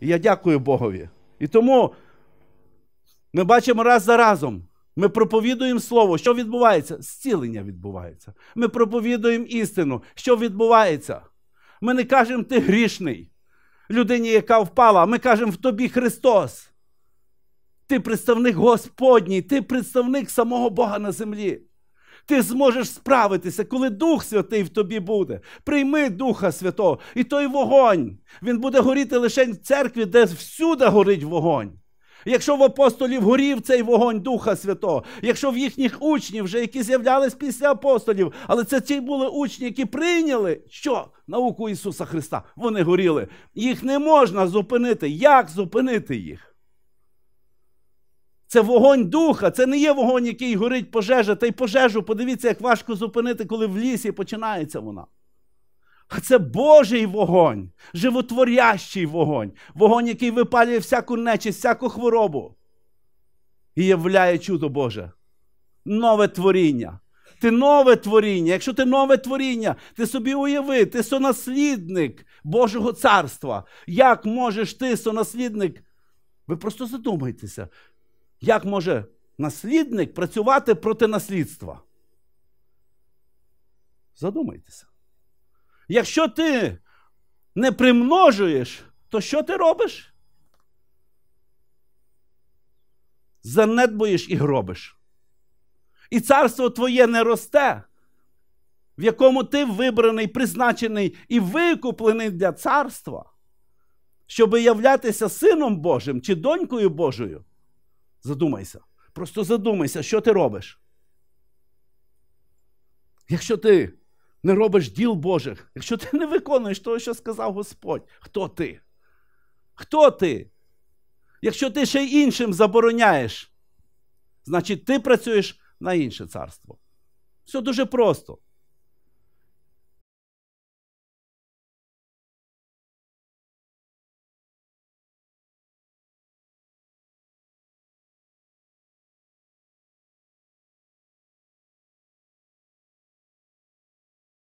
І я дякую Богові. І тому ми бачимо раз за разом. Ми проповідуємо слово, що відбувається? Зцілення відбувається. Ми проповідуємо істину, що відбувається. Ми не кажемо, ти грішний, людині, яка впала, ми кажемо в тобі Христос. Ти представник Господній, ти представник самого Бога на землі ти зможеш справитися, коли Дух Святий в тобі буде. Прийми Духа Святого. І той вогонь. Він буде горіти лише в церкві, де всюди горить вогонь. Якщо в апостолів горів цей вогонь Духа Святого, якщо в їхніх учнів, вже які з'являлись після апостолів, але це ті були учні, які прийняли що? Науку Ісуса Христа. Вони горіли. Їх не можна зупинити. Як зупинити їх? Це вогонь духа, це не є вогонь, який горить пожежа. Та й пожежу, подивіться, як важко зупинити, коли в лісі починається вона. А це Божий вогонь, животворящий вогонь, вогонь, який випалює всяку нечість, всяку хворобу. І являє чудо Боже. Нове творіння. Ти нове творіння. Якщо ти нове творіння, ти собі уяви, ти сонаслідник Божого царства. Як можеш ти сонаслідник? Ви просто задумайтеся, як може наслідник працювати проти наслідства? Задумайтеся. Якщо ти не примножуєш, то що ти робиш? Занедбуєш і гробиш. І царство твоє не росте, в якому ти вибраний, призначений і викуплений для царства, щоб являтися сином Божим чи донькою Божою. Задумайся. Просто задумайся, що ти робиш. Якщо ти не робиш діл Божих, якщо ти не виконуєш того, що сказав Господь, хто ти? Хто ти? Якщо ти ще й іншим забороняєш, значить ти працюєш на інше царство. Все дуже просто.